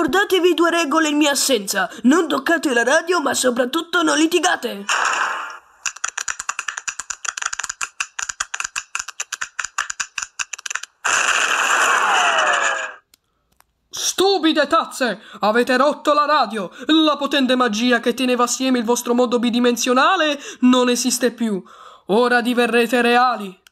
ricordatevi due regole in mia assenza. Non toccate la radio, ma soprattutto non litigate. Stupide tazze! Avete rotto la radio! La potente magia che teneva assieme il vostro mondo bidimensionale non esiste più. Ora diverrete reali.